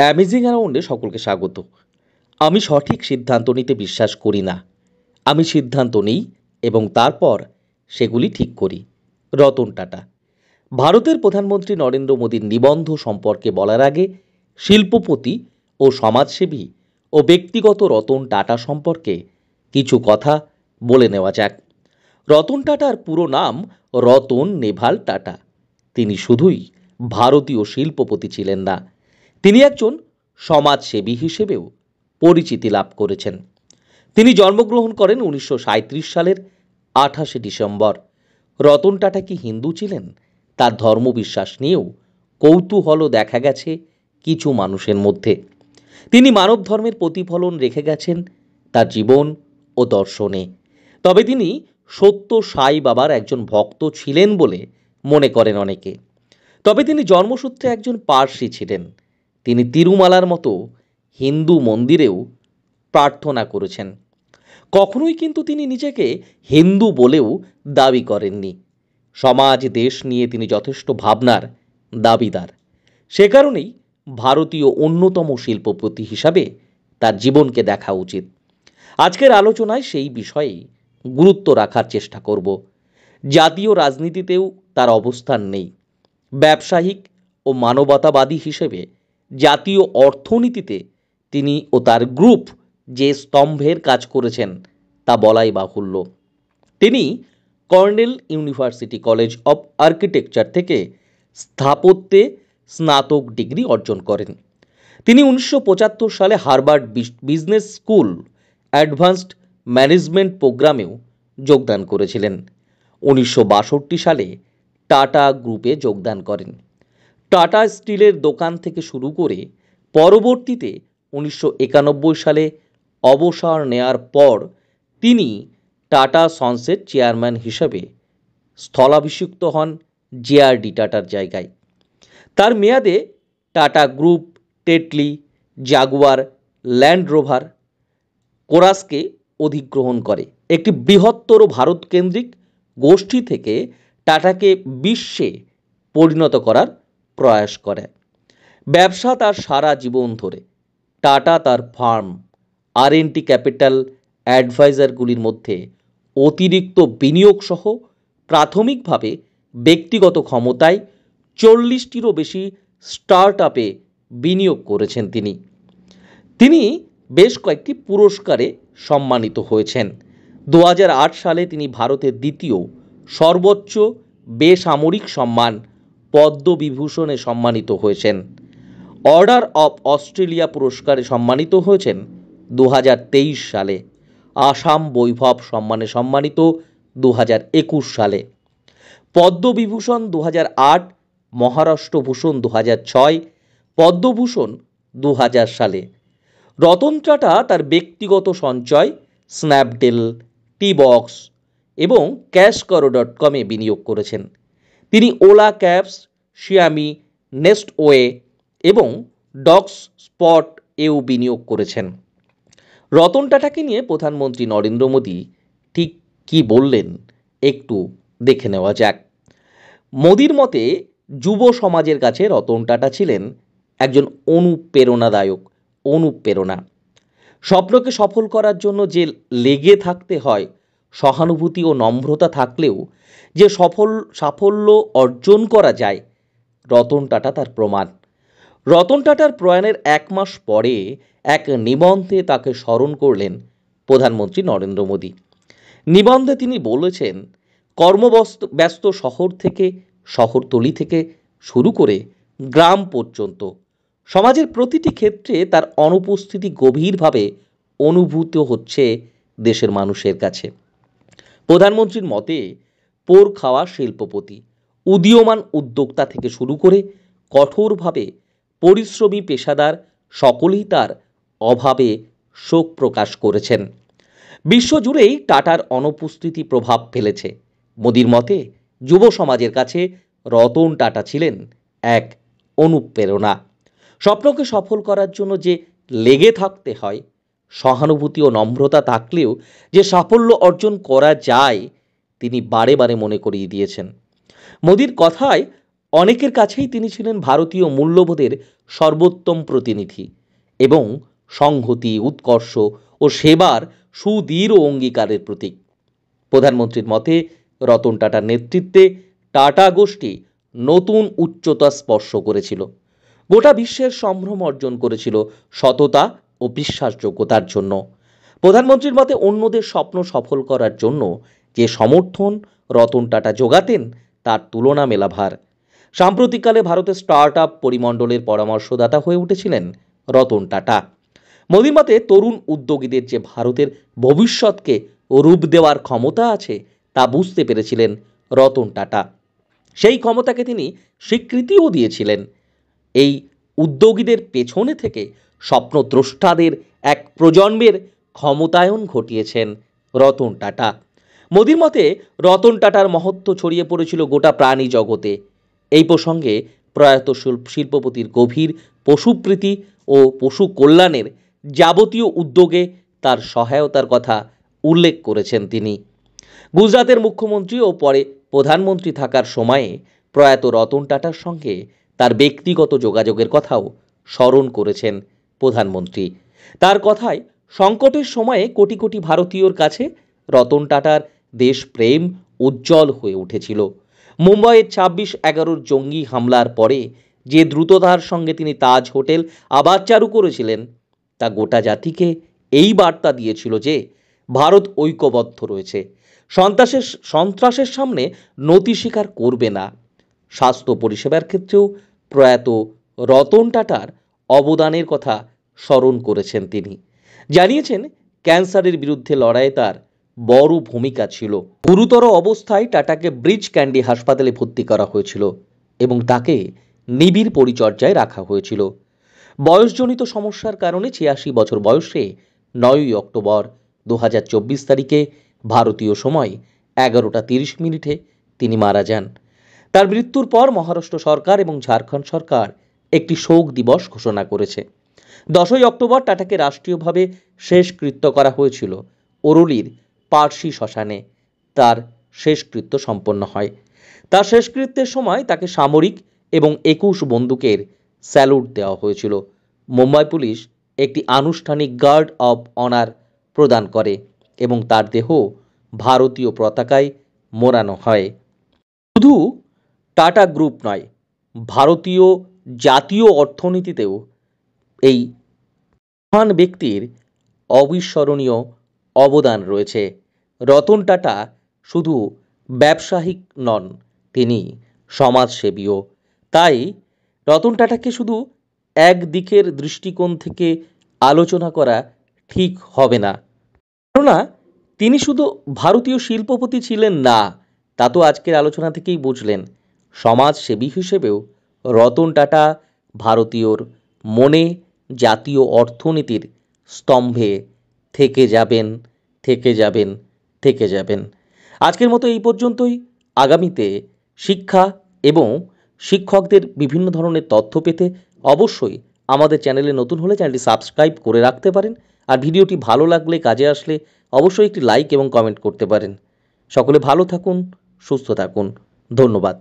amazing অ্যারাউন্ডে সকলকে স্বাগত আমি সঠিক সিদ্ধান্ত নিতে বিশ্বাস করি না আমি সিদ্ধান্ত নিই এবং তারপর সেগুলি ঠিক করি রতন টাটা ভারতের প্রধানমন্ত্রী নরেন্দ্র মোদীর নিবন্ধ সম্পর্কে বলার আগে শিল্পপতি ও সমাজসেবী ও ব্যক্তিগত রতন টাটা সম্পর্কে কিছু কথা বলে নেওয়া যাক রতন টাটার পুরো নাম রতন নেভাল টাটা তিনি শুধুই ভারতীয় শিল্পপতি ছিলেন না তিনি একজন সমাজসেবী হিসেবেও পরিচিতি লাভ করেছেন তিনি জন্মগ্রহণ করেন উনিশশো সালের আঠাশে ডিসেম্বর রতন টাটা কি হিন্দু ছিলেন তার ধর্মবিশ্বাস নিয়েও কৌতূহলও দেখা গেছে কিছু মানুষের মধ্যে তিনি মানব ধর্মের প্রতিফলন রেখে গেছেন তার জীবন ও দর্শনে তবে তিনি সত্য সাই বাবার একজন ভক্ত ছিলেন বলে মনে করেন অনেকে তবে তিনি জন্মসূত্রে একজন পার্সি ছিলেন তিনি তিরুমালার মতো হিন্দু মন্দিরেও প্রার্থনা করেছেন কখনোই কিন্তু তিনি নিজেকে হিন্দু বলেও দাবি করেননি সমাজ দেশ নিয়ে তিনি যথেষ্ট ভাবনার দাবিদার সে কারণেই ভারতীয় অন্যতম শিল্পপতি হিসাবে তার জীবনকে দেখা উচিত আজকের আলোচনায় সেই বিষয়ে গুরুত্ব রাখার চেষ্টা করব জাতীয় রাজনীতিতেও তার অবস্থান নেই ব্যবসায়িক ও মানবতাবাদী হিসেবে জাতীয় অর্থনীতিতে তিনি ও তার গ্রুপ যে স্তম্ভের কাজ করেছেন তা বলাই বাহুল্য তিনি Cornell University college of architecture থেকে স্থাপত্যে স্নাতক ডিগ্রি অর্জন করেন তিনি উনিশশো সালে Harvard business school advanced management প্রোগ্রামেও যোগদান করেছিলেন উনিশশো সালে টাটা গ্রুপে যোগদান করেন টাটা স্টিলের দোকান থেকে শুরু করে পরবর্তীতে উনিশশো সালে অবসর নেয়ার পর তিনি টাটা সনসের চেয়ারম্যান হিসাবে স্থলাভিষিক্ত হন জেআরডি টাটার জায়গায় তার মেয়াদে Tata group Tetley Jaguar Land Rover কোরাসকে অধিগ্রহণ করে একটি বৃহত্তর ভারতকেন্দ্রিক গোষ্ঠী থেকে টাটাকে বিশ্বে পরিণত করার প্রয়াস করে ব্যবসা তার সারা জীবন ধরে টাটা তার ফার্ম আর টি ক্যাপিটাল অ্যাডভাইজারগুলির মধ্যে অতিরিক্ত বিনিয়োগ সহ প্রাথমিকভাবে ব্যক্তিগত ক্ষমতায় চল্লিশটিরও বেশি স্টার্ট আপে বিনিয়োগ করেছেন তিনি তিনি বেশ কয়েকটি পুরস্কারে সম্মানিত হয়েছেন দু সালে তিনি ভারতের দ্বিতীয় সর্বোচ্চ বেসামরিক সম্মান পদ্মবিভূষণে সম্মানিত হয়েছেন অর্ডার অব অস্ট্রেলিয়া পুরস্কারে সম্মানিত হয়েছেন দু সালে আসাম বৈভব সম্মানে সম্মানিত দু সালে পদ্মবিভূষণ দু আট মহারাষ্ট্রভূষণ দু ছয় পদ্মভূষণ দু সালে রতন টাটা তার ব্যক্তিগত সঞ্চয় স্ন্যাপডিল টি বক্স এবং ক্যাশ করো ডট কমে বিনিয়োগ করেছেন তিনি Ola cabs Xiaomi Nestaway এবং ডগস স্পট এও বিনিয়োগ করেছেন রতন টাটাকে নিয়ে প্রধানমন্ত্রী নরেন্দ্র মোদী ঠিক কি বললেন একটু দেখে নেওয়া যাক মোদির মতে যুব সমাজের কাছে রতন টাটা ছিলেন একজন অনুপ্রেরণাদায়ক অনুপ্রেরণা স্বপ্নকে সফল করার জন্য যে লেগে থাকতে হয় সহানুভূতি ও নম্রতা থাকলেও যে সফল সাফল্য অর্জন করা যায় রতন টাটা তার প্রমাণ রতন টাটার প্রয়াণের এক মাস পরে এক নিবন্ধে তাকে স্মরণ করলেন প্রধানমন্ত্রী নরেন্দ্র মোদী নিবন্ধে তিনি বলেছেন কর্মব্যস্ত ব্যস্ত শহর থেকে শহরতলি থেকে শুরু করে গ্রাম পর্যন্ত সমাজের প্রতিটি ক্ষেত্রে তার অনুপস্থিতি গভীরভাবে অনুভূত হচ্ছে দেশের মানুষের কাছে প্রধানমন্ত্রীর মতে পোর খাওয়া শিল্পপতি উদীয়মান উদ্যোক্তা থেকে শুরু করে কঠোরভাবে পরিশ্রমী পেশাদার সকলেই তার অভাবে শোক প্রকাশ করেছেন বিশ্বজুড়েই টাটার অনুপস্থিতি প্রভাব ফেলেছে মোদির মতে যুব সমাজের কাছে রতন টাটা ছিলেন এক অনুপ্রেরণা স্বপ্নকে সফল করার জন্য যে লেগে থাকতে হয় সহানুভূতি ও নম্রতা থাকলেও যে সাফল্য অর্জন করা যায় তিনি বারে বারে মনে করিয়ে দিয়েছেন মোদির কথায় অনেকের কাছেই তিনি ছিলেন ভারতীয় মূল্যবোধের সর্বোত্তম প্রতিনিধি এবং সংহতি উৎকর্ষ ও সেবার সুদৃঢ় অঙ্গীকারের প্রতীক প্রধানমন্ত্রীর মতে রতন টাটার নেতৃত্বে টাটা গোষ্ঠী নতুন উচ্চতা স্পর্শ করেছিল গোটা বিশ্বের সম্ভ্রম অর্জন করেছিল সততা ও বিশ্বাসযোগ্যতার জন্য প্রধানমন্ত্রীর মতে অন্যদের স্বপ্ন সফল করার জন্য যে সমর্থন রতন টাটা যোগাতেন তার তুলনা মেলাভার সাম্প্রতিককালে ভারতের স্টার্ট আপ পরিমণ্ডলের পরামর্শদাতা হয়ে উঠেছিলেন রতন টাটা মোদীর মতে তরুণ উদ্যোগীদের যে ভারতের ভবিষ্যৎকে রূপ দেওয়ার ক্ষমতা আছে তা বুঝতে পেরেছিলেন রতন টাটা সেই ক্ষমতাকে তিনি স্বীকৃতিও দিয়েছিলেন এই উদ্যোগীদের পেছনে থেকে স্বপ্নদ্রষ্টাদের এক প্রজন্মের ক্ষমতায়ন ঘটিয়েছেন রতন টাটা মোদির মতে রতন টাটার মহত্ব ছড়িয়ে পড়েছিল গোটা প্রাণী জগতে এই প্রসঙ্গে প্রয়াত শিল্পপতির গভীর পশুপ্রীতি ও পশু কল্যাণের যাবতীয় উদ্যোগে তার সহায়তার কথা উল্লেখ করেছেন তিনি গুজরাতের মুখ্যমন্ত্রী ও পরে প্রধানমন্ত্রী থাকার সময়ে প্রয়াত রতন টাটার সঙ্গে তার ব্যক্তিগত যোগাযোগের কথাও স্মরণ করেছেন প্রধানমন্ত্রী তার কথায় সংকটের সময়ে কোটি কোটি ভারতীয়র কাছে রতন টাটার দেশপ্রেম উজ্জ্বল হয়ে উঠেছিল মুম্বাইয়ের ছাব্বিশ এগারোর জঙ্গি হামলার পরে যে দ্রুততার সঙ্গে তিনি তাজ হোটেল আবার চালু করেছিলেন তা গোটা জাতিকে এই বার্তা দিয়েছিল যে ভারত ঐক্যবদ্ধ রয়েছে সন্ত্রাসের সন্ত্রাসের সামনে নতি স্বীকার করবে না স্বাস্থ্য পরিষেবার ক্ষেত্রেও প্রয়াত রতন টাটার অবদানের কথা স্মরণ করেছেন তিনি জানিয়েছেন ক্যান্সারের বিরুদ্ধে লড়াইয়ে তার বড় ভূমিকা ছিল গুরুতর অবস্থায় টাটাকে ব্রিজ ক্যান্ডি হাসপাতালে ভর্তি করা হয়েছিল এবং তাকে নিবিড় পরিচর্যায় রাখা হয়েছিল বয়সজনিত সমস্যার কারণে ছিয়াশি বছর বয়সে নয়ই অক্টোবর দু তারিখে ভারতীয় সময় এগারোটা তিরিশ মিনিটে তিনি মারা যান তার মৃত্যুর পর মহারাষ্ট্র সরকার এবং ঝাড়খণ্ড সরকার একটি শোক দিবস ঘোষণা করেছে দশই অক্টোবর টাটাকে রাষ্ট্রীয়ভাবে শেষকৃত্য করা হয়েছিল ওরলির পার্সি শ্মশানে তার শেষকৃত্য সম্পন্ন হয় তার শেষকৃত্যের সময় তাকে সামরিক এবং একুশ বন্দুকের স্যালুট দেওয়া হয়েছিল মুম্বাই পুলিশ একটি আনুষ্ঠানিক গার্ড অব অনার প্রদান করে এবং তার দেহ ভারতীয় পতাকায় মোড়ানো হয় শুধু টাটা গ্রুপ নয় ভারতীয় জাতীয় অর্থনীতিতেও এই মহান ব্যক্তির অবিস্মরণীয় অবদান রয়েছে রতন টাটা শুধু ব্যবসায়িক নন তিনি সমাজসেবীও তাই রতন টাটাকে শুধু একদিকের দৃষ্টিকোণ থেকে আলোচনা করা ঠিক হবে না কেননা তিনি শুধু ভারতীয় শিল্পপতি ছিলেন না তা তো আজকের আলোচনা থেকেই বুঝলেন সমাজসেবী হিসেবেও রতন টাটা ভারতীয়র মনে জাতীয় অর্থনীতির স্তম্ভে থেকে যাবেন থেকে যাবেন থেকে যাবেন আজকের মতো এই পর্যন্তই আগামীতে শিক্ষা এবং শিক্ষকদের বিভিন্ন ধরনের তথ্য পেতে অবশ্যই আমাদের চ্যানেলে নতুন হলে চ্যানেলটি সাবস্ক্রাইব করে রাখতে পারেন আর ভিডিওটি ভালো লাগলে কাজে আসলে অবশ্যই একটি লাইক এবং কমেন্ট করতে পারেন সকলে ভালো থাকুন সুস্থ থাকুন ধন্যবাদ